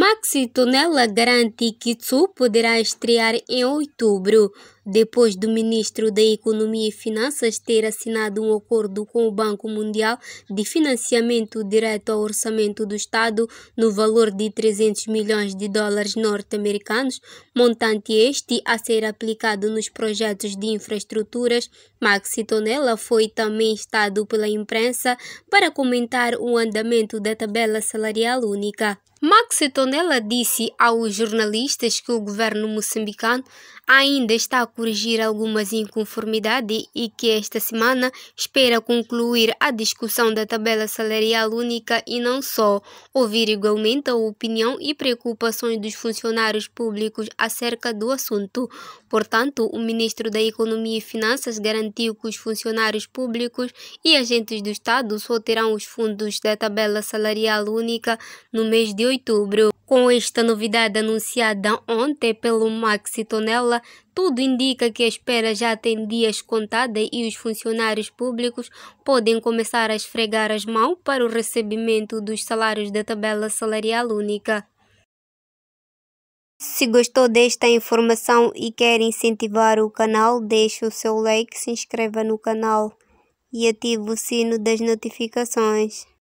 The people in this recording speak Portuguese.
Maxi Tonela garante que Tsu poderá estrear em outubro depois do ministro da Economia e Finanças ter assinado um acordo com o Banco Mundial de financiamento direto ao orçamento do Estado no valor de 300 milhões de dólares norte-americanos, montante este a ser aplicado nos projetos de infraestruturas. Maxi Tonella foi também estado pela imprensa para comentar o andamento da tabela salarial única. Maxi Tonella disse aos jornalistas que o governo moçambicano ainda está corrigir algumas inconformidades e que esta semana espera concluir a discussão da tabela salarial única e não só, ouvir igualmente a opinião e preocupações dos funcionários públicos acerca do assunto. Portanto, o ministro da Economia e Finanças garantiu que os funcionários públicos e agentes do Estado só terão os fundos da tabela salarial única no mês de outubro. Com esta novidade anunciada ontem pelo Maxi Tonella, tudo indica que a espera já tem dias contada e os funcionários públicos podem começar a esfregar as mãos para o recebimento dos salários da tabela salarial única. Se gostou desta informação e quer incentivar o canal, deixe o seu like, se inscreva no canal e ative o sino das notificações.